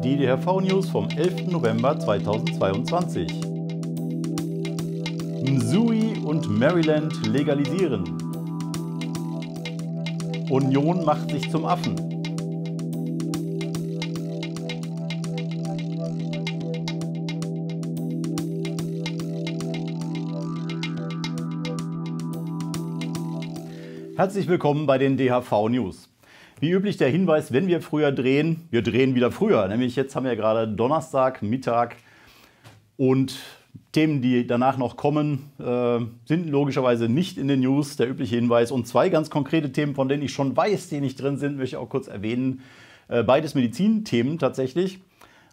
Die DHV-News vom 11. November 2022. Missouri und Maryland legalisieren. Union macht sich zum Affen. Herzlich willkommen bei den DHV News. Wie üblich der Hinweis, wenn wir früher drehen, wir drehen wieder früher. Nämlich jetzt haben wir gerade Donnerstag, Mittag und Themen, die danach noch kommen, äh, sind logischerweise nicht in den News, der übliche Hinweis. Und zwei ganz konkrete Themen, von denen ich schon weiß, die nicht drin sind, möchte ich auch kurz erwähnen. Äh, beides Medizinthemen tatsächlich.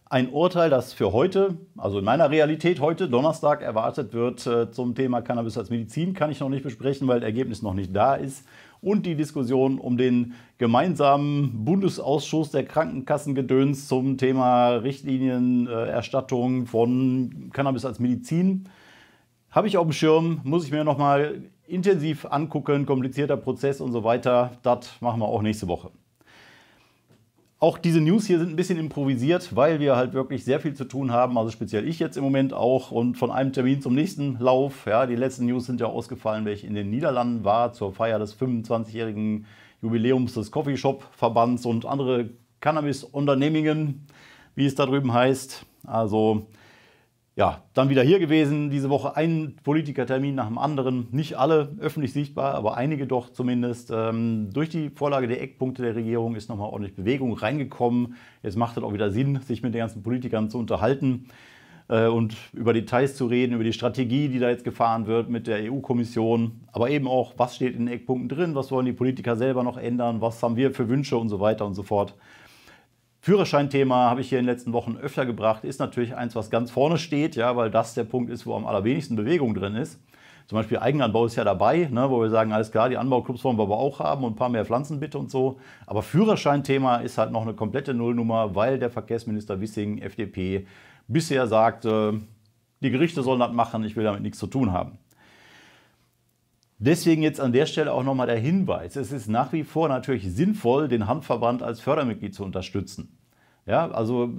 Ein Urteil, das für heute, also in meiner Realität heute, Donnerstag, erwartet wird äh, zum Thema Cannabis als Medizin, kann ich noch nicht besprechen, weil das Ergebnis noch nicht da ist. Und die Diskussion um den gemeinsamen Bundesausschuss der Krankenkassengedöns zum Thema Richtlinienerstattung von Cannabis als Medizin. Habe ich auf dem Schirm, muss ich mir nochmal intensiv angucken, komplizierter Prozess und so weiter. Das machen wir auch nächste Woche. Auch diese News hier sind ein bisschen improvisiert, weil wir halt wirklich sehr viel zu tun haben. Also speziell ich jetzt im Moment auch und von einem Termin zum nächsten Lauf. Ja, die letzten News sind ja ausgefallen, ich in den Niederlanden war zur Feier des 25-jährigen Jubiläums des Coffeeshop-Verbands und andere Cannabis-Unternehmungen, wie es da drüben heißt. Also ja, dann wieder hier gewesen, diese Woche ein Politikertermin nach dem anderen, nicht alle öffentlich sichtbar, aber einige doch zumindest. Ähm, durch die Vorlage der Eckpunkte der Regierung ist nochmal ordentlich Bewegung reingekommen. Jetzt macht es auch wieder Sinn, sich mit den ganzen Politikern zu unterhalten äh, und über Details zu reden, über die Strategie, die da jetzt gefahren wird mit der EU-Kommission, aber eben auch, was steht in den Eckpunkten drin, was wollen die Politiker selber noch ändern, was haben wir für Wünsche und so weiter und so fort. Führerscheinthema habe ich hier in den letzten Wochen öfter gebracht, ist natürlich eins, was ganz vorne steht, ja, weil das der Punkt ist, wo am allerwenigsten Bewegung drin ist. Zum Beispiel Eigenanbau ist ja dabei, ne, wo wir sagen, alles klar, die Anbauclubs wollen wir aber auch haben und ein paar mehr Pflanzen bitte und so. Aber Führerscheinthema ist halt noch eine komplette Nullnummer, weil der Verkehrsminister Wissing, FDP, bisher sagt, die Gerichte sollen das machen, ich will damit nichts zu tun haben. Deswegen jetzt an der Stelle auch nochmal der Hinweis, es ist nach wie vor natürlich sinnvoll, den Handverband als Fördermitglied zu unterstützen. Ja, also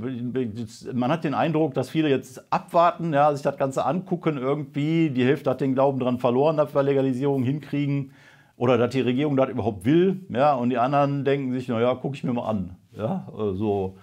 man hat den Eindruck, dass viele jetzt abwarten, ja, sich das Ganze angucken irgendwie. Die Hälfte hat den Glauben daran verloren, dass wir Legalisierung hinkriegen oder dass die Regierung das überhaupt will. Ja, und die anderen denken sich, naja, gucke ich mir mal an. Ja, so also,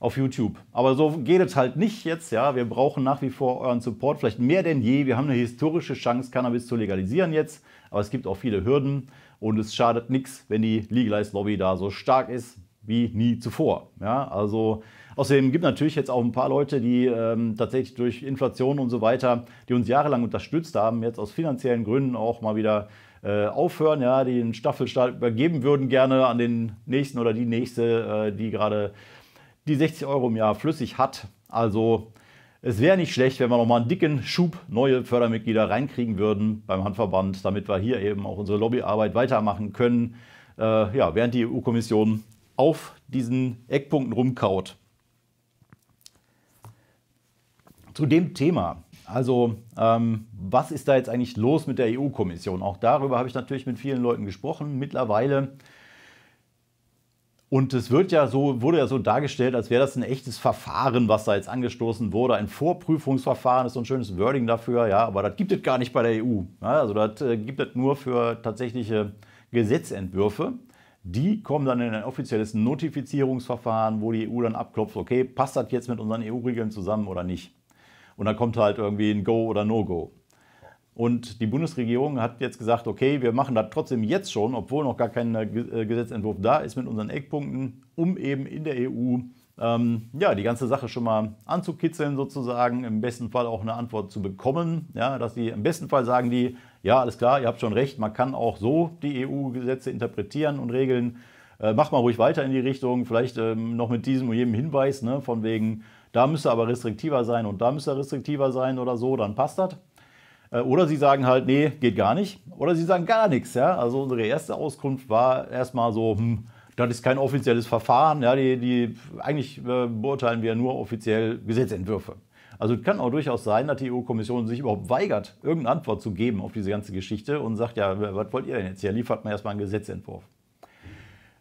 auf YouTube. Aber so geht es halt nicht jetzt. Ja, wir brauchen nach wie vor euren Support, vielleicht mehr denn je. Wir haben eine historische Chance, Cannabis zu legalisieren jetzt. Aber es gibt auch viele Hürden und es schadet nichts, wenn die Legalized Lobby da so stark ist wie nie zuvor. Ja, also außerdem gibt es natürlich jetzt auch ein paar Leute, die ähm, tatsächlich durch Inflation und so weiter, die uns jahrelang unterstützt haben, jetzt aus finanziellen Gründen auch mal wieder äh, aufhören, ja, die den Staffelstart übergeben würden gerne an den nächsten oder die nächste, äh, die gerade die 60 Euro im Jahr flüssig hat. Also es wäre nicht schlecht, wenn wir nochmal einen dicken Schub neue Fördermitglieder reinkriegen würden beim Handverband, damit wir hier eben auch unsere Lobbyarbeit weitermachen können, äh, ja, während die EU-Kommission auf diesen Eckpunkten rumkaut. Zu dem Thema, also ähm, was ist da jetzt eigentlich los mit der EU-Kommission? Auch darüber habe ich natürlich mit vielen Leuten gesprochen. Mittlerweile und es wird ja so, wurde ja so dargestellt, als wäre das ein echtes Verfahren, was da jetzt angestoßen wurde. Ein Vorprüfungsverfahren ist so ein schönes Wording dafür, ja, aber das gibt es gar nicht bei der EU. Ja, also das äh, gibt es nur für tatsächliche Gesetzentwürfe. Die kommen dann in ein offizielles Notifizierungsverfahren, wo die EU dann abklopft, okay, passt das jetzt mit unseren EU-Regeln zusammen oder nicht? Und dann kommt halt irgendwie ein Go oder No-Go. Und die Bundesregierung hat jetzt gesagt, okay, wir machen das trotzdem jetzt schon, obwohl noch gar kein äh, äh, Gesetzentwurf da ist mit unseren Eckpunkten, um eben in der EU ähm, ja, die ganze Sache schon mal anzukitzeln sozusagen, im besten Fall auch eine Antwort zu bekommen, ja, dass die im besten Fall sagen die, ja, alles klar, ihr habt schon recht, man kann auch so die EU-Gesetze interpretieren und regeln. Äh, mach mal ruhig weiter in die Richtung, vielleicht ähm, noch mit diesem und jedem Hinweis, ne, von wegen, da müsste aber restriktiver sein und da müsste restriktiver sein oder so, dann passt das. Äh, oder sie sagen halt, nee, geht gar nicht. Oder sie sagen gar nichts. Ja? Also unsere erste Auskunft war erstmal so, hm, das ist kein offizielles Verfahren. Ja, die, die, eigentlich äh, beurteilen wir nur offiziell Gesetzentwürfe. Also es kann auch durchaus sein, dass die EU-Kommission sich überhaupt weigert, irgendeine Antwort zu geben auf diese ganze Geschichte und sagt, ja, was wollt ihr denn jetzt? Ja, liefert man erstmal einen Gesetzentwurf.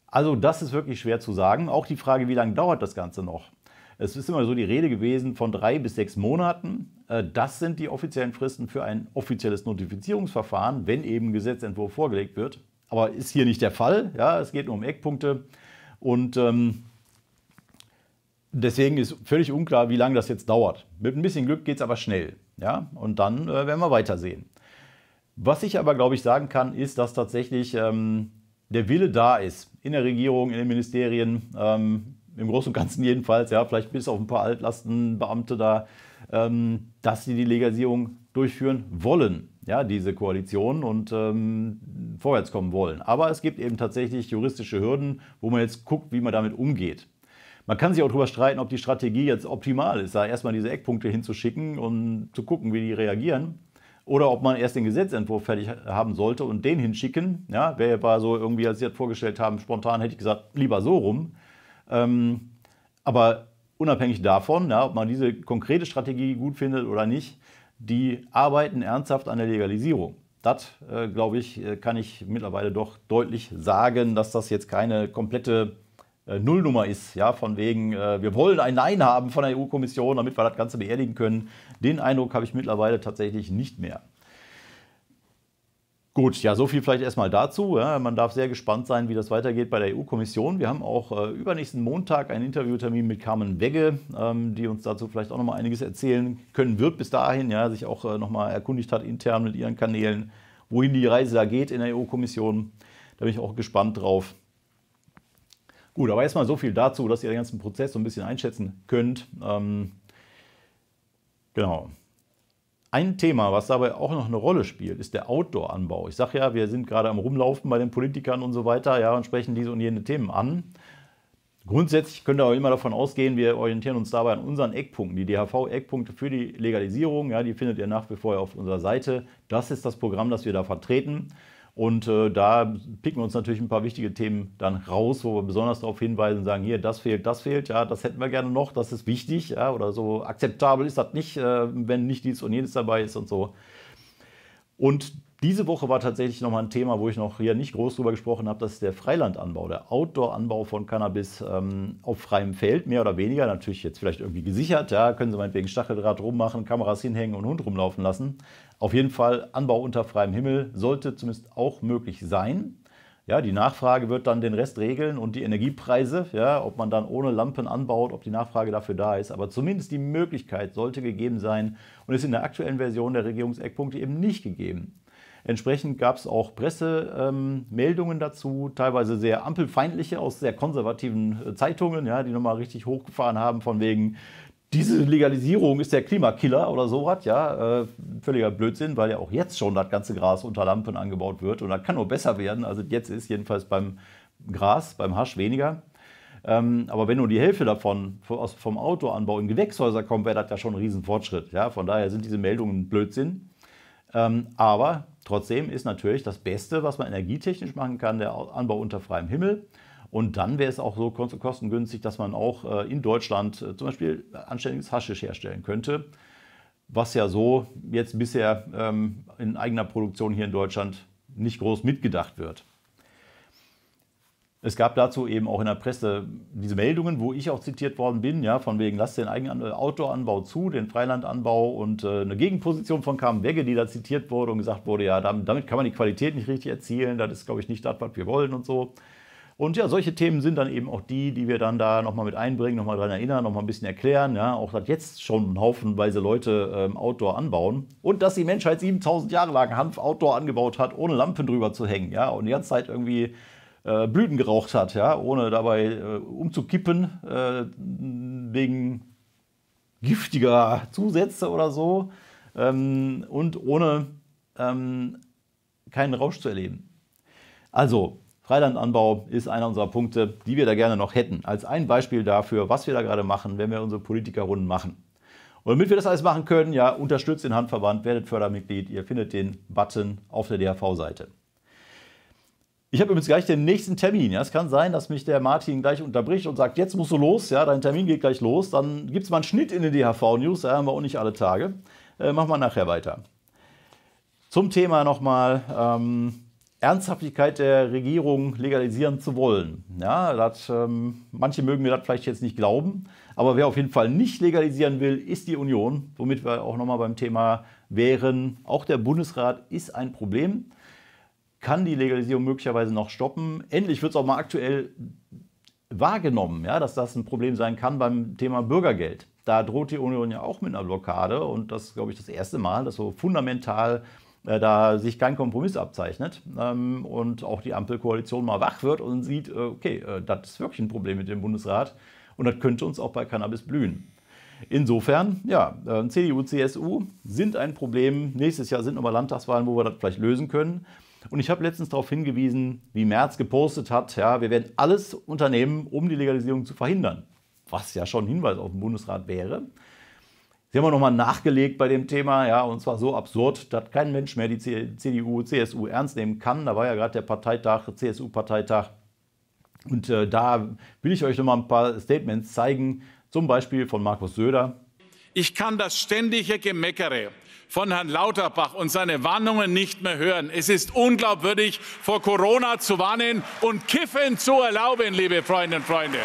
Also das ist wirklich schwer zu sagen. Auch die Frage, wie lange dauert das Ganze noch? Es ist immer so die Rede gewesen von drei bis sechs Monaten. Äh, das sind die offiziellen Fristen für ein offizielles Notifizierungsverfahren, wenn eben ein Gesetzentwurf vorgelegt wird. Aber ist hier nicht der Fall. Ja, es geht nur um Eckpunkte. Und ähm, deswegen ist völlig unklar, wie lange das jetzt dauert. Mit ein bisschen Glück geht es aber schnell. Ja? Und dann äh, werden wir weitersehen. Was ich aber, glaube ich, sagen kann, ist, dass tatsächlich ähm, der Wille da ist. In der Regierung, in den Ministerien, ähm, im Großen und Ganzen jedenfalls, ja, vielleicht bis auf ein paar Altlastenbeamte da, ähm, dass sie die Legalisierung durchführen wollen ja, diese Koalition und ähm, vorwärtskommen wollen. Aber es gibt eben tatsächlich juristische Hürden, wo man jetzt guckt, wie man damit umgeht. Man kann sich auch darüber streiten, ob die Strategie jetzt optimal ist, da erstmal diese Eckpunkte hinzuschicken und zu gucken, wie die reagieren. Oder ob man erst den Gesetzentwurf fertig haben sollte und den hinschicken. Ja, wäre war so irgendwie, als Sie das vorgestellt haben, spontan hätte ich gesagt, lieber so rum. Ähm, aber unabhängig davon, ja, ob man diese konkrete Strategie gut findet oder nicht, die arbeiten ernsthaft an der Legalisierung. Das, äh, glaube ich, äh, kann ich mittlerweile doch deutlich sagen, dass das jetzt keine komplette äh, Nullnummer ist. Ja, von wegen, äh, wir wollen ein Nein haben von der EU-Kommission, damit wir das Ganze beerdigen können. Den Eindruck habe ich mittlerweile tatsächlich nicht mehr. Gut, ja, so viel vielleicht erstmal dazu. Ja, man darf sehr gespannt sein, wie das weitergeht bei der EU-Kommission. Wir haben auch äh, übernächsten Montag einen Interviewtermin mit Carmen Wegge, ähm, die uns dazu vielleicht auch nochmal einiges erzählen können wird bis dahin, ja, sich auch äh, nochmal erkundigt hat intern mit ihren Kanälen, wohin die Reise da geht in der EU-Kommission. Da bin ich auch gespannt drauf. Gut, aber erstmal so viel dazu, dass ihr den ganzen Prozess so ein bisschen einschätzen könnt. Ähm, genau. Ein Thema, was dabei auch noch eine Rolle spielt, ist der Outdoor-Anbau. Ich sage ja, wir sind gerade am Rumlaufen bei den Politikern und so weiter ja, und sprechen diese und jene Themen an. Grundsätzlich könnt ihr aber immer davon ausgehen, wir orientieren uns dabei an unseren Eckpunkten. Die DHV-Eckpunkte für die Legalisierung, ja, die findet ihr nach wie vor auf unserer Seite. Das ist das Programm, das wir da vertreten. Und äh, da picken wir uns natürlich ein paar wichtige Themen dann raus, wo wir besonders darauf hinweisen, sagen, hier, das fehlt, das fehlt, ja, das hätten wir gerne noch, das ist wichtig, ja, oder so akzeptabel ist das nicht, äh, wenn nicht dies und jenes dabei ist und so. Und diese Woche war tatsächlich nochmal ein Thema, wo ich noch hier nicht groß drüber gesprochen habe, das ist der Freilandanbau, der Outdoor-Anbau von Cannabis ähm, auf freiem Feld, mehr oder weniger, natürlich jetzt vielleicht irgendwie gesichert, ja, können Sie meinetwegen Stacheldraht rummachen, Kameras hinhängen und Hund rumlaufen lassen. Auf jeden Fall Anbau unter freiem Himmel sollte zumindest auch möglich sein. Ja, die Nachfrage wird dann den Rest regeln und die Energiepreise, ja, ob man dann ohne Lampen anbaut, ob die Nachfrage dafür da ist. Aber zumindest die Möglichkeit sollte gegeben sein und ist in der aktuellen Version der Regierungseckpunkte eben nicht gegeben. Entsprechend gab es auch Pressemeldungen dazu, teilweise sehr ampelfeindliche aus sehr konservativen äh, Zeitungen, ja, die nochmal richtig hochgefahren haben von wegen, diese Legalisierung ist der Klimakiller oder sowas, ja, äh, völliger Blödsinn, weil ja auch jetzt schon das ganze Gras unter Lampen angebaut wird und das kann nur besser werden. Also jetzt ist jedenfalls beim Gras, beim Hasch weniger. Ähm, aber wenn nur die Hälfte davon vom Autoanbau in Gewächshäuser kommt, wäre das ja schon ein Riesenfortschritt. Ja? Von daher sind diese Meldungen Blödsinn. Ähm, aber Trotzdem ist natürlich das Beste, was man energietechnisch machen kann, der Anbau unter freiem Himmel. Und dann wäre es auch so kostengünstig, dass man auch äh, in Deutschland äh, zum Beispiel anständiges Haschisch herstellen könnte, was ja so jetzt bisher ähm, in eigener Produktion hier in Deutschland nicht groß mitgedacht wird. Es gab dazu eben auch in der Presse diese Meldungen, wo ich auch zitiert worden bin, ja, von wegen, lasst den eigenen Outdoor-Anbau zu, den Freilandanbau und äh, eine Gegenposition von Carmen Wegge, die da zitiert wurde und gesagt wurde, ja, damit, damit kann man die Qualität nicht richtig erzielen, das ist, glaube ich, nicht das, was wir wollen und so. Und ja, solche Themen sind dann eben auch die, die wir dann da nochmal mit einbringen, nochmal daran erinnern, nochmal ein bisschen erklären. Ja, auch dass jetzt schon haufenweise Leute ähm, Outdoor anbauen. Und dass die Menschheit 7000 Jahre lang Hanf Outdoor angebaut hat, ohne Lampen drüber zu hängen. Ja, und die ganze Zeit irgendwie äh, Blüten geraucht hat, ja, ohne dabei äh, umzukippen äh, wegen giftiger Zusätze oder so ähm, und ohne ähm, keinen Rausch zu erleben. Also, Freilandanbau ist einer unserer Punkte, die wir da gerne noch hätten, als ein Beispiel dafür, was wir da gerade machen, wenn wir unsere Politikerrunden machen. Und damit wir das alles machen können, ja, unterstützt den Handverband, werdet Fördermitglied. Ihr findet den Button auf der DHV-Seite. Ich habe übrigens gleich den nächsten Termin. Ja. Es kann sein, dass mich der Martin gleich unterbricht und sagt, jetzt musst du los, ja, dein Termin geht gleich los. Dann gibt es mal einen Schnitt in den DHV-News, da ja, haben wir auch nicht alle Tage. Äh, machen wir nachher weiter. Zum Thema nochmal ähm, Ernsthaftigkeit der Regierung legalisieren zu wollen. Ja, dat, ähm, manche mögen mir das vielleicht jetzt nicht glauben, aber wer auf jeden Fall nicht legalisieren will, ist die Union. Womit wir auch nochmal beim Thema wären, auch der Bundesrat ist ein Problem kann die Legalisierung möglicherweise noch stoppen. Endlich wird es auch mal aktuell wahrgenommen, ja, dass das ein Problem sein kann beim Thema Bürgergeld. Da droht die Union ja auch mit einer Blockade und das ist, glaube ich, das erste Mal, dass so fundamental äh, da sich kein Kompromiss abzeichnet ähm, und auch die Ampelkoalition mal wach wird und sieht, äh, okay, äh, das ist wirklich ein Problem mit dem Bundesrat und das könnte uns auch bei Cannabis blühen. Insofern, ja, äh, CDU, CSU sind ein Problem. Nächstes Jahr sind nochmal Landtagswahlen, wo wir das vielleicht lösen können. Und ich habe letztens darauf hingewiesen, wie Merz gepostet hat, ja, wir werden alles unternehmen, um die Legalisierung zu verhindern. Was ja schon ein Hinweis auf den Bundesrat wäre. Sie haben nochmal nachgelegt bei dem Thema, ja, und zwar so absurd, dass kein Mensch mehr die CDU, CSU ernst nehmen kann. Da war ja gerade der Parteitag, CSU-Parteitag. Und äh, da will ich euch nochmal ein paar Statements zeigen, zum Beispiel von Markus Söder. Ich kann das ständige Gemeckere von Herrn Lauterbach und seine Warnungen nicht mehr hören. Es ist unglaubwürdig, vor Corona zu warnen und Kiffen zu erlauben, liebe Freundinnen und Freunde.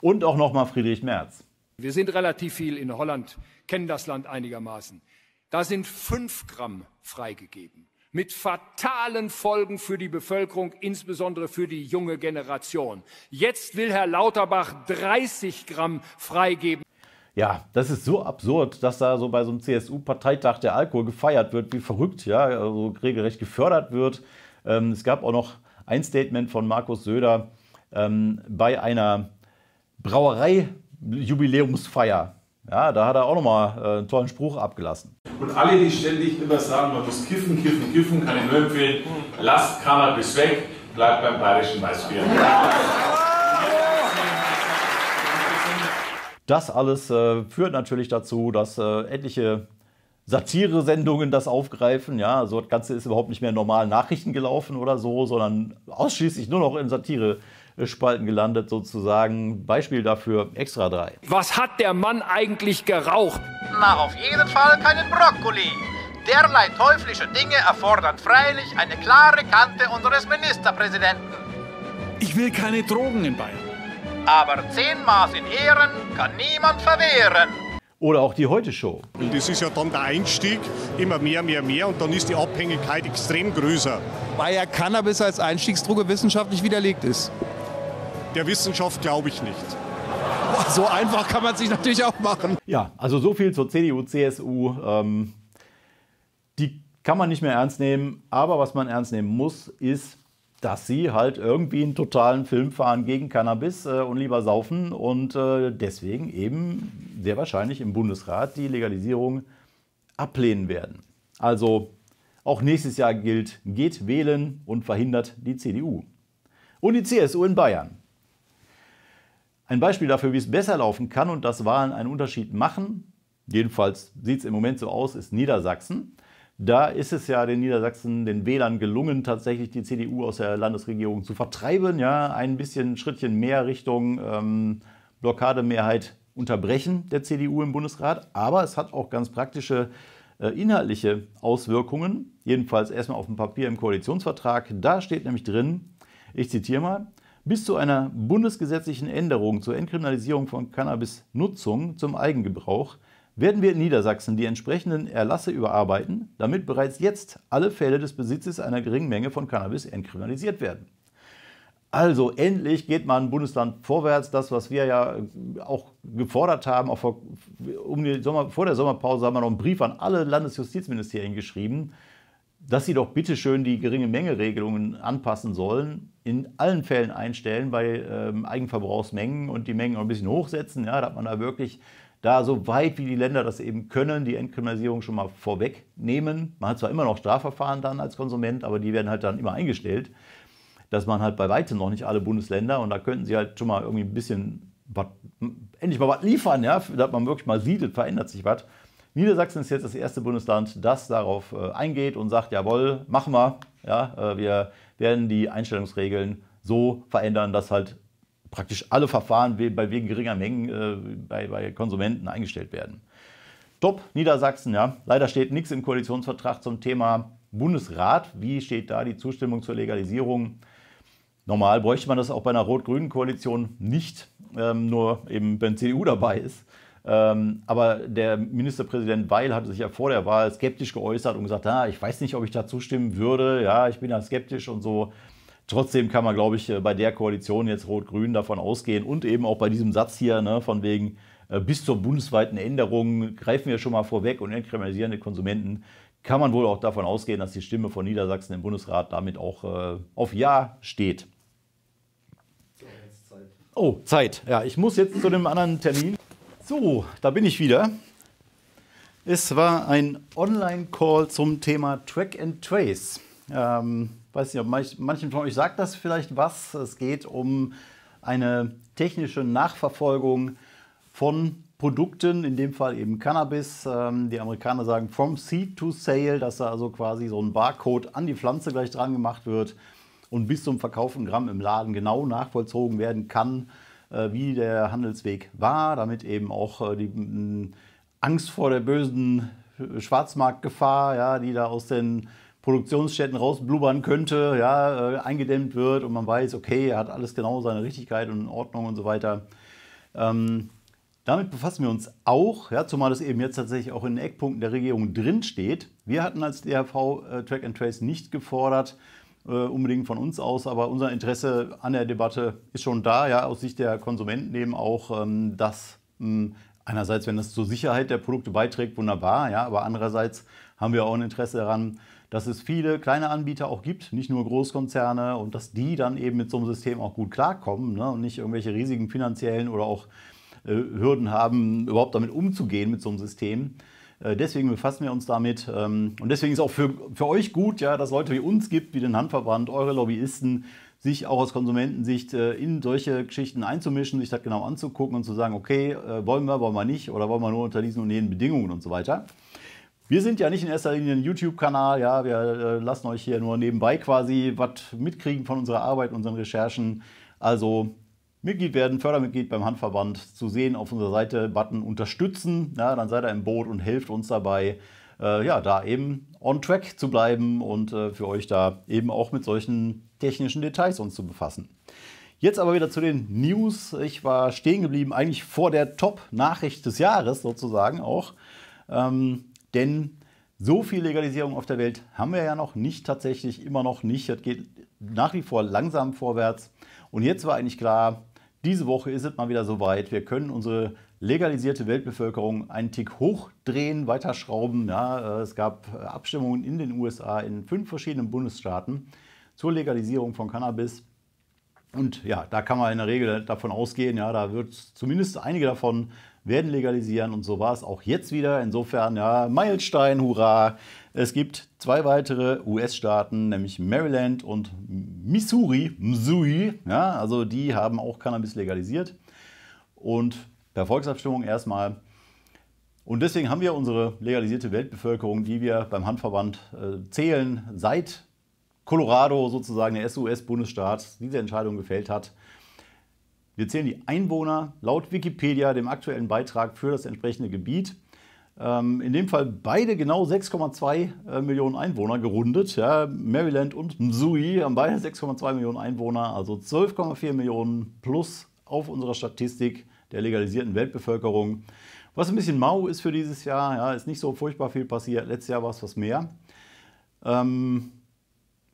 Und auch nochmal Friedrich Merz. Wir sind relativ viel in Holland, kennen das Land einigermaßen. Da sind fünf Gramm freigegeben mit fatalen Folgen für die Bevölkerung, insbesondere für die junge Generation. Jetzt will Herr Lauterbach 30 Gramm freigeben. Ja, das ist so absurd, dass da so bei so einem CSU-Parteitag der Alkohol gefeiert wird, wie verrückt, ja, also regelrecht gefördert wird. Ähm, es gab auch noch ein Statement von Markus Söder ähm, bei einer Brauerei-Jubiläumsfeier. Ja, da hat er auch nochmal äh, einen tollen Spruch abgelassen. Und alle, die ständig immer sagen, man muss kiffen, kiffen, kiffen, kann ich nur empfehlen, lasst Cannabis weg, bleibt beim bayerischen Weißbier. Ja. Das alles äh, führt natürlich dazu, dass äh, etliche Satire-Sendungen das aufgreifen. Ja, so also, das Ganze ist überhaupt nicht mehr in normalen Nachrichten gelaufen oder so, sondern ausschließlich nur noch in Satire-Spalten gelandet sozusagen. Beispiel dafür Extra 3. Was hat der Mann eigentlich geraucht? Na, auf jeden Fall keinen Brokkoli. Derlei teuflische Dinge erfordern freilich eine klare Kante unseres Ministerpräsidenten. Ich will keine Drogen in Bayern aber zehn Maß in Ehren kann niemand verwehren. Oder auch die Heute-Show. Das ist ja dann der Einstieg, immer mehr, mehr, mehr und dann ist die Abhängigkeit extrem größer. Weil ja Cannabis als Einstiegsdroge wissenschaftlich widerlegt ist. Der Wissenschaft glaube ich nicht. So einfach kann man es sich natürlich auch machen. Ja, also so viel zur CDU, CSU. Ähm, die kann man nicht mehr ernst nehmen, aber was man ernst nehmen muss, ist dass sie halt irgendwie einen totalen Film fahren gegen Cannabis äh, und lieber saufen und äh, deswegen eben sehr wahrscheinlich im Bundesrat die Legalisierung ablehnen werden. Also auch nächstes Jahr gilt, geht wählen und verhindert die CDU. Und die CSU in Bayern. Ein Beispiel dafür, wie es besser laufen kann und dass Wahlen einen Unterschied machen, jedenfalls sieht es im Moment so aus, ist Niedersachsen. Da ist es ja den Niedersachsen, den Wählern gelungen, tatsächlich die CDU aus der Landesregierung zu vertreiben. Ja, ein bisschen ein Schrittchen mehr Richtung ähm, Blockademehrheit unterbrechen der CDU im Bundesrat. Aber es hat auch ganz praktische äh, inhaltliche Auswirkungen. Jedenfalls erstmal auf dem Papier im Koalitionsvertrag. Da steht nämlich drin, ich zitiere mal, bis zu einer bundesgesetzlichen Änderung zur Entkriminalisierung von Cannabis-Nutzung zum Eigengebrauch werden wir in Niedersachsen die entsprechenden Erlasse überarbeiten, damit bereits jetzt alle Fälle des Besitzes einer geringen Menge von Cannabis entkriminalisiert werden. Also endlich geht man Bundesland vorwärts, das, was wir ja äh, auch gefordert haben, auch vor, um die Sommer, vor der Sommerpause haben wir noch einen Brief an alle Landesjustizministerien geschrieben, dass sie doch bitte schön die geringe Menge-Regelungen anpassen sollen, in allen Fällen einstellen bei ähm, Eigenverbrauchsmengen und die Mengen auch ein bisschen hochsetzen, ja, dass man da wirklich da so weit wie die Länder das eben können, die Entkriminalisierung schon mal vorwegnehmen. Man hat zwar immer noch Strafverfahren dann als Konsument, aber die werden halt dann immer eingestellt. Dass man halt bei weitem noch nicht alle Bundesländer und da könnten sie halt schon mal irgendwie ein bisschen wat, endlich mal was liefern, ja, dass man wirklich mal sieht, verändert sich was. Niedersachsen ist jetzt das erste Bundesland, das darauf äh, eingeht und sagt, jawohl, machen wir. Ja, äh, wir werden die Einstellungsregeln so verändern, dass halt praktisch alle Verfahren bei wegen geringer Mengen äh, bei, bei, Konsumenten eingestellt werden. Top, Niedersachsen, ja. Leider steht nichts im Koalitionsvertrag zum Thema Bundesrat. Wie steht da die Zustimmung zur Legalisierung? Normal bräuchte man das auch bei einer rot-grünen Koalition nicht, ähm, nur eben wenn CDU dabei ist. Ähm, aber der Ministerpräsident Weil hatte sich ja vor der Wahl skeptisch geäußert und gesagt, ah, ich weiß nicht, ob ich da zustimmen würde, ja, ich bin da skeptisch und so. Trotzdem kann man, glaube ich, äh, bei der Koalition jetzt Rot-Grün davon ausgehen und eben auch bei diesem Satz hier ne, von wegen äh, bis zur bundesweiten Änderung greifen wir schon mal vorweg und entkriminalisieren die Konsumenten, kann man wohl auch davon ausgehen, dass die Stimme von Niedersachsen im Bundesrat damit auch äh, auf Ja steht. Oh, Zeit. Ja, ich muss jetzt zu dem anderen Termin. So, da bin ich wieder. Es war ein Online-Call zum Thema Track and Trace. Ähm, weiß nicht, ob manch, manchen von euch sagt das vielleicht was. Es geht um eine technische Nachverfolgung von Produkten, in dem Fall eben Cannabis. Ähm, die Amerikaner sagen from seed to sale, dass da also quasi so ein Barcode an die Pflanze gleich dran gemacht wird und bis zum verkauften Gramm im Laden genau nachvollzogen werden kann, äh, wie der Handelsweg war, damit eben auch äh, die mh, Angst vor der bösen Schwarzmarktgefahr, ja, die da aus den Produktionsstätten rausblubbern könnte, ja, äh, eingedämmt wird und man weiß, okay, er hat alles genau seine Richtigkeit und Ordnung und so weiter. Ähm, damit befassen wir uns auch, ja, zumal es eben jetzt tatsächlich auch in den Eckpunkten der Regierung drinsteht. Wir hatten als DHV äh, Track and Trace nicht gefordert, äh, unbedingt von uns aus, aber unser Interesse an der Debatte ist schon da, ja, aus Sicht der Konsumenten eben auch, ähm, dass mh, ähm, einerseits, wenn das zur Sicherheit der Produkte beiträgt, wunderbar, ja, aber andererseits haben wir auch ein Interesse daran, dass es viele kleine Anbieter auch gibt, nicht nur Großkonzerne und dass die dann eben mit so einem System auch gut klarkommen ne, und nicht irgendwelche riesigen finanziellen oder auch äh, Hürden haben, überhaupt damit umzugehen mit so einem System. Äh, deswegen befassen wir uns damit ähm, und deswegen ist auch für, für euch gut, ja, dass Leute wie uns gibt, wie den Handverband, eure Lobbyisten, sich auch aus Konsumentensicht äh, in solche Geschichten einzumischen, sich das genau anzugucken und zu sagen, okay, äh, wollen wir, wollen wir nicht oder wollen wir nur unter diesen und jenen Bedingungen und so weiter. Wir sind ja nicht in erster Linie ein YouTube-Kanal, ja, wir äh, lassen euch hier nur nebenbei quasi was mitkriegen von unserer Arbeit, unseren Recherchen. Also Mitglied werden, Fördermitglied beim Handverband, zu sehen auf unserer Seite, Button unterstützen, ja, dann seid ihr im Boot und helft uns dabei, äh, ja, da eben on track zu bleiben und äh, für euch da eben auch mit solchen technischen Details uns zu befassen. Jetzt aber wieder zu den News. Ich war stehen geblieben, eigentlich vor der Top-Nachricht des Jahres sozusagen auch. Ähm, denn so viel Legalisierung auf der Welt haben wir ja noch nicht tatsächlich, immer noch nicht. Das geht nach wie vor langsam vorwärts. Und jetzt war eigentlich klar, diese Woche ist es mal wieder soweit. Wir können unsere legalisierte Weltbevölkerung einen Tick hochdrehen, weiterschrauben. Ja, äh, es gab äh, Abstimmungen in den USA in fünf verschiedenen Bundesstaaten zur Legalisierung von Cannabis. Und ja, da kann man in der Regel davon ausgehen, ja, da wird zumindest einige davon werden legalisieren und so war es auch jetzt wieder. Insofern, ja, Meilenstein, hurra! Es gibt zwei weitere US-Staaten, nämlich Maryland und Missouri, Missouri, ja, also die haben auch Cannabis legalisiert und per Volksabstimmung erstmal. Und deswegen haben wir unsere legalisierte Weltbevölkerung, die wir beim Handverband äh, zählen, seit Colorado sozusagen, der us bundesstaat diese Entscheidung gefällt hat, wir zählen die Einwohner laut Wikipedia, dem aktuellen Beitrag für das entsprechende Gebiet. Ähm, in dem Fall beide genau 6,2 äh, Millionen Einwohner gerundet. Ja, Maryland und Missouri haben beide 6,2 Millionen Einwohner, also 12,4 Millionen plus auf unserer Statistik der legalisierten Weltbevölkerung. Was ein bisschen mau ist für dieses Jahr, ja, ist nicht so furchtbar viel passiert. Letztes Jahr war es was mehr. Ähm,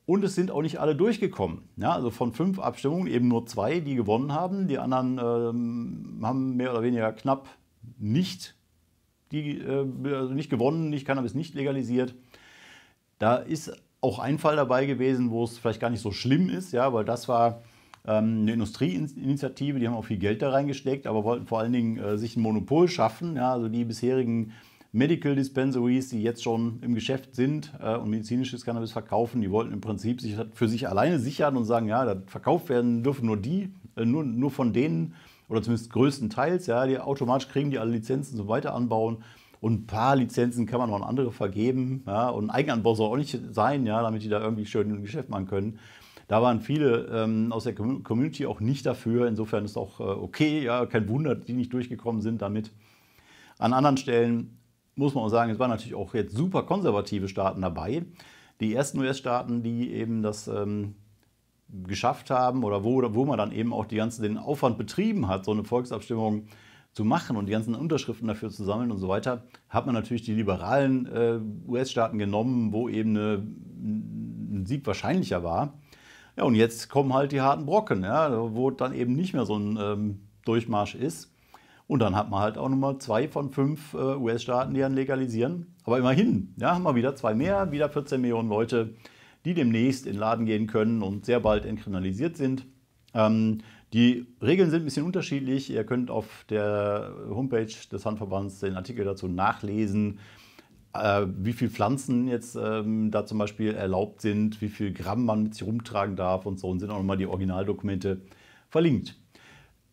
und es sind auch nicht alle durchgekommen. Ja, also von fünf Abstimmungen eben nur zwei, die gewonnen haben. Die anderen ähm, haben mehr oder weniger knapp nicht, die, äh, also nicht gewonnen, nicht Cannabis nicht legalisiert. Da ist auch ein Fall dabei gewesen, wo es vielleicht gar nicht so schlimm ist, ja, weil das war ähm, eine Industrieinitiative, die haben auch viel Geld da reingesteckt, aber wollten vor allen Dingen äh, sich ein Monopol schaffen. Ja, also die bisherigen Medical Dispensaries, die jetzt schon im Geschäft sind äh, und medizinisches Cannabis verkaufen, die wollten im Prinzip sich für sich alleine sichern und sagen, ja, da verkauft werden dürfen nur die, äh, nur, nur von denen oder zumindest größtenteils, ja, die automatisch kriegen die alle Lizenzen so weiter anbauen. Und ein paar Lizenzen kann man noch an andere vergeben. Ja, und Eigenanbau soll auch nicht sein, ja, damit die da irgendwie schön ein Geschäft machen können. Da waren viele ähm, aus der Community auch nicht dafür. Insofern ist auch äh, okay, ja, kein Wunder, die nicht durchgekommen sind damit. An anderen Stellen muss man auch sagen, es waren natürlich auch jetzt super konservative Staaten dabei. Die ersten US-Staaten, die eben das ähm, geschafft haben oder wo, wo man dann eben auch die ganze, den Aufwand betrieben hat, so eine Volksabstimmung zu machen und die ganzen Unterschriften dafür zu sammeln und so weiter, hat man natürlich die liberalen äh, US-Staaten genommen, wo eben eine, ein Sieg wahrscheinlicher war. Ja, und jetzt kommen halt die harten Brocken, ja, wo dann eben nicht mehr so ein ähm, Durchmarsch ist. Und dann hat man halt auch nochmal zwei von fünf äh, US-Staaten, die dann legalisieren. Aber immerhin, ja, haben wir wieder zwei mehr, wieder 14 Millionen Leute, die demnächst in den Laden gehen können und sehr bald entkriminalisiert sind. Ähm, die Regeln sind ein bisschen unterschiedlich. Ihr könnt auf der Homepage des Handverbands den Artikel dazu nachlesen, äh, wie viele Pflanzen jetzt ähm, da zum Beispiel erlaubt sind, wie viel Gramm man mit sich rumtragen darf und so. Und sind auch nochmal die Originaldokumente verlinkt.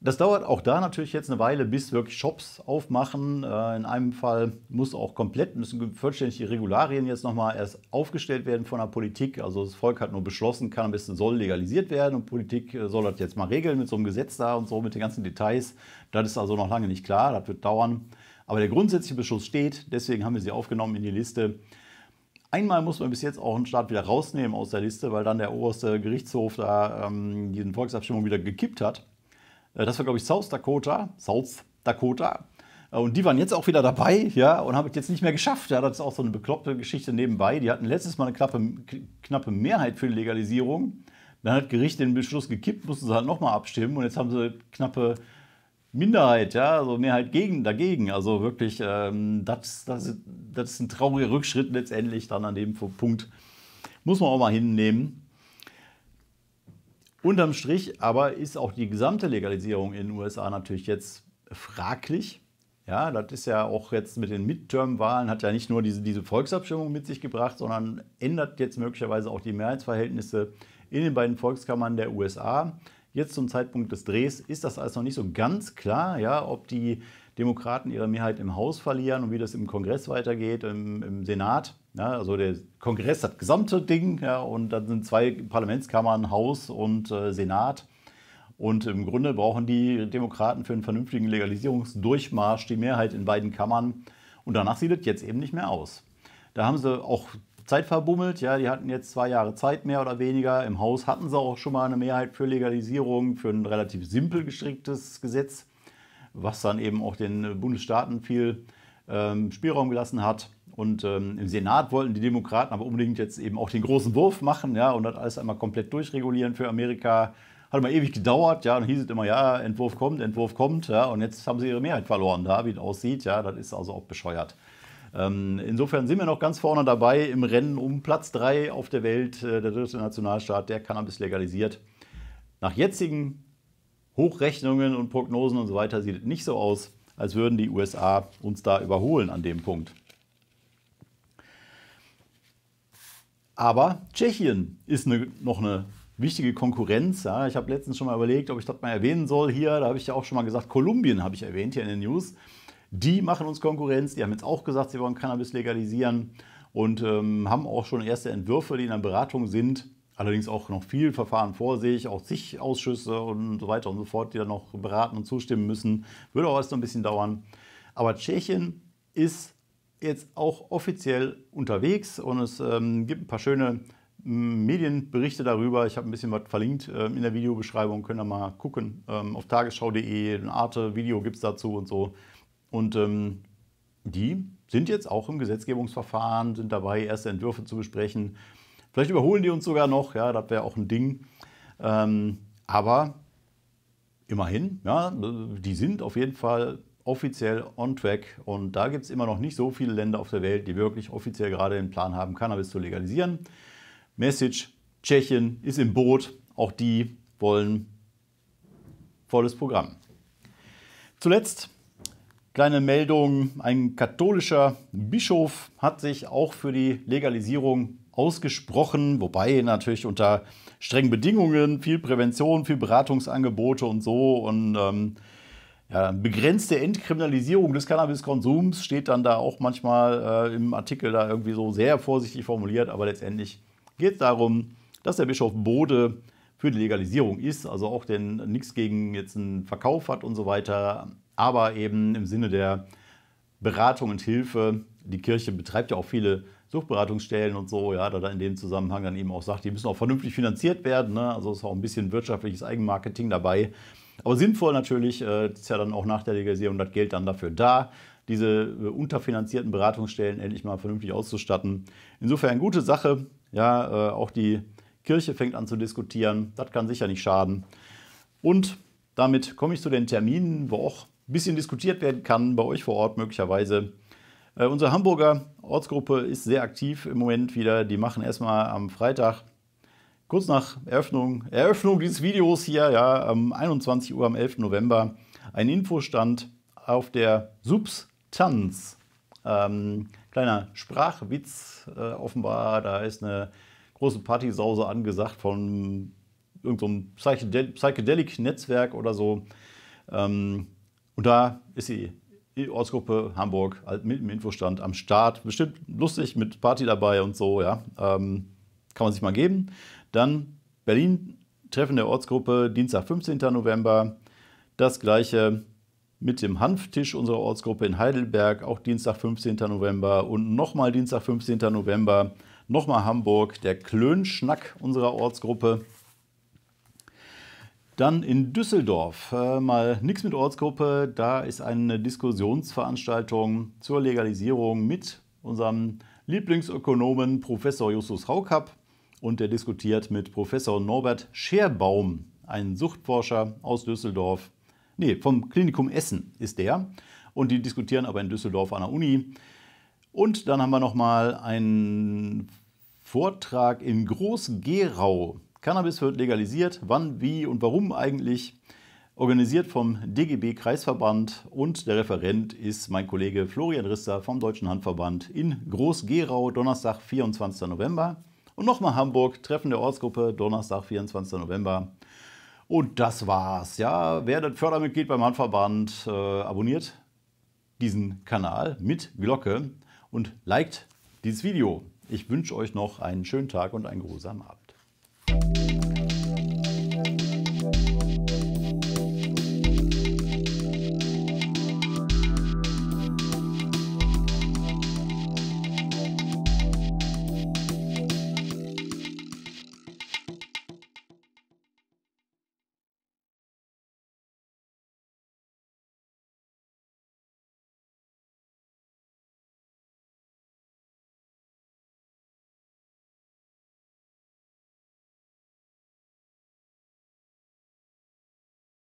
Das dauert auch da natürlich jetzt eine Weile, bis wirklich Shops aufmachen. Äh, in einem Fall muss auch komplett, müssen vollständig die Regularien jetzt nochmal erst aufgestellt werden von der Politik. Also das Volk hat nur beschlossen, Cannabis soll legalisiert werden und Politik äh, soll das jetzt mal regeln mit so einem Gesetz da und so mit den ganzen Details. Das ist also noch lange nicht klar, das wird dauern. Aber der grundsätzliche Beschluss steht, deswegen haben wir sie aufgenommen in die Liste. Einmal muss man bis jetzt auch einen Staat wieder rausnehmen aus der Liste, weil dann der oberste Gerichtshof da ähm, diesen Volksabstimmung wieder gekippt hat. Äh, das war, glaube ich, South Dakota. South Dakota. Äh, und die waren jetzt auch wieder dabei, ja, und haben es jetzt nicht mehr geschafft. Ja, das ist auch so eine bekloppte Geschichte nebenbei. Die hatten letztes Mal eine knappe, knappe Mehrheit für die Legalisierung. Dann hat Gericht den Beschluss gekippt, mussten sie halt nochmal abstimmen und jetzt haben sie knappe Minderheit, ja, also Mehrheit gegen, dagegen. Also wirklich, ähm, das ist ein trauriger Rückschritt letztendlich dann an dem Punkt. Muss man auch mal hinnehmen. Unterm Strich aber ist auch die gesamte Legalisierung in den USA natürlich jetzt fraglich. Ja, das ist ja auch jetzt mit den Midterm-Wahlen, hat ja nicht nur diese, diese Volksabstimmung mit sich gebracht, sondern ändert jetzt möglicherweise auch die Mehrheitsverhältnisse in den beiden Volkskammern der USA. Jetzt zum Zeitpunkt des Drehs ist das alles noch nicht so ganz klar, ja, ob die Demokraten ihre Mehrheit im Haus verlieren und wie das im Kongress weitergeht, im, im Senat. Ja, also der Kongress hat das gesamte Ding ja, und dann sind zwei Parlamentskammern, Haus und äh, Senat. Und im Grunde brauchen die Demokraten für einen vernünftigen Legalisierungsdurchmarsch die Mehrheit in beiden Kammern. Und danach sieht es jetzt eben nicht mehr aus. Da haben sie auch Zeit verbummelt. Ja, die hatten jetzt zwei Jahre Zeit mehr oder weniger. Im Haus hatten sie auch schon mal eine Mehrheit für Legalisierung, für ein relativ simpel gestricktes Gesetz was dann eben auch den Bundesstaaten viel ähm, Spielraum gelassen hat. Und ähm, im Senat wollten die Demokraten aber unbedingt jetzt eben auch den großen Wurf machen, ja, und das alles einmal komplett durchregulieren für Amerika. Hat immer ewig gedauert, ja, und hieß es immer, ja, Entwurf kommt, Entwurf kommt, ja, und jetzt haben sie ihre Mehrheit verloren, da, wie es aussieht, ja, das ist also auch bescheuert. Ähm, insofern sind wir noch ganz vorne dabei im Rennen um Platz 3 auf der Welt, äh, der dritte Nationalstaat, der Cannabis legalisiert. Nach jetzigen Hochrechnungen und Prognosen und so weiter sieht es nicht so aus, als würden die USA uns da überholen an dem Punkt. Aber Tschechien ist eine, noch eine wichtige Konkurrenz. Ja. Ich habe letztens schon mal überlegt, ob ich das mal erwähnen soll hier. Da habe ich ja auch schon mal gesagt, Kolumbien habe ich erwähnt hier in den News. Die machen uns Konkurrenz. Die haben jetzt auch gesagt, sie wollen Cannabis legalisieren und ähm, haben auch schon erste Entwürfe, die in der Beratung sind. Allerdings auch noch viel Verfahren vor sich, auch zig Ausschüsse und so weiter und so fort, die dann noch beraten und zustimmen müssen. Würde auch erst noch ein bisschen dauern. Aber Tschechien ist jetzt auch offiziell unterwegs und es ähm, gibt ein paar schöne hm, Medienberichte darüber. Ich habe ein bisschen was verlinkt äh, in der Videobeschreibung, könnt ihr mal gucken. Ähm, auf tagesschau.de, ein Arte-Video gibt es dazu und so. Und ähm, die sind jetzt auch im Gesetzgebungsverfahren, sind dabei, erste Entwürfe zu besprechen. Vielleicht überholen die uns sogar noch, ja, das wäre auch ein Ding. Ähm, aber immerhin, ja, die sind auf jeden Fall offiziell on track und da gibt es immer noch nicht so viele Länder auf der Welt, die wirklich offiziell gerade den Plan haben, Cannabis zu legalisieren. Message, Tschechien ist im Boot, auch die wollen volles Programm. Zuletzt kleine Meldung, ein katholischer Bischof hat sich auch für die Legalisierung ausgesprochen, wobei natürlich unter strengen Bedingungen viel Prävention, viel Beratungsangebote und so und ähm, ja, begrenzte Entkriminalisierung des Cannabiskonsums steht dann da auch manchmal äh, im Artikel da irgendwie so sehr vorsichtig formuliert, aber letztendlich geht es darum, dass der Bischof Bode für die Legalisierung ist, also auch denn nichts gegen jetzt einen Verkauf hat und so weiter, aber eben im Sinne der Beratung und Hilfe, die Kirche betreibt ja auch viele Suchtberatungsstellen und so, ja, da in dem Zusammenhang dann eben auch sagt, die müssen auch vernünftig finanziert werden. Ne? Also ist auch ein bisschen wirtschaftliches Eigenmarketing dabei. Aber sinnvoll natürlich, äh, ist ja dann auch nach der Legalisierung das Geld dann dafür da, diese äh, unterfinanzierten Beratungsstellen endlich mal vernünftig auszustatten. Insofern gute Sache. Ja, äh, auch die Kirche fängt an zu diskutieren. Das kann sicher nicht schaden. Und damit komme ich zu den Terminen, wo auch ein bisschen diskutiert werden kann, bei euch vor Ort möglicherweise. Äh, unsere Hamburger Ortsgruppe ist sehr aktiv im Moment wieder. Die machen erstmal am Freitag, kurz nach Eröffnung, Eröffnung dieses Videos hier, ja, um 21 Uhr am 11. November, einen Infostand auf der Substanz. Ähm, kleiner Sprachwitz äh, offenbar, da ist eine große Partysause angesagt von irgendeinem so Psychedelic-Netzwerk oder so. Ähm, und da ist sie Ortsgruppe Hamburg halt mit dem Infostand am Start. Bestimmt lustig mit Party dabei und so, ja. Ähm, kann man sich mal geben. Dann Berlin, Treffen der Ortsgruppe, Dienstag, 15. November. Das gleiche mit dem Hanftisch unserer Ortsgruppe in Heidelberg, auch Dienstag, 15. November. Und nochmal Dienstag, 15. November, nochmal Hamburg, der Klönschnack unserer Ortsgruppe. Dann in Düsseldorf, äh, mal nichts mit Ortsgruppe, da ist eine Diskussionsveranstaltung zur Legalisierung mit unserem Lieblingsökonomen Professor Justus Raukapp und der diskutiert mit Professor Norbert Scherbaum, einem Suchtforscher aus Düsseldorf. Nee, vom Klinikum Essen ist der und die diskutieren aber in Düsseldorf an der Uni. Und dann haben wir nochmal einen Vortrag in Groß-Gerau Cannabis wird legalisiert. Wann, wie und warum eigentlich? Organisiert vom DGB Kreisverband und der Referent ist mein Kollege Florian Rister vom Deutschen Handverband in Groß-Gerau, Donnerstag, 24. November. Und nochmal Hamburg, Treffen der Ortsgruppe, Donnerstag, 24. November. Und das war's. Ja, wer das Fördermitglied beim Handverband äh, abonniert diesen Kanal mit Glocke und liked dieses Video. Ich wünsche euch noch einen schönen Tag und einen geruhsamen Abend. Thank you.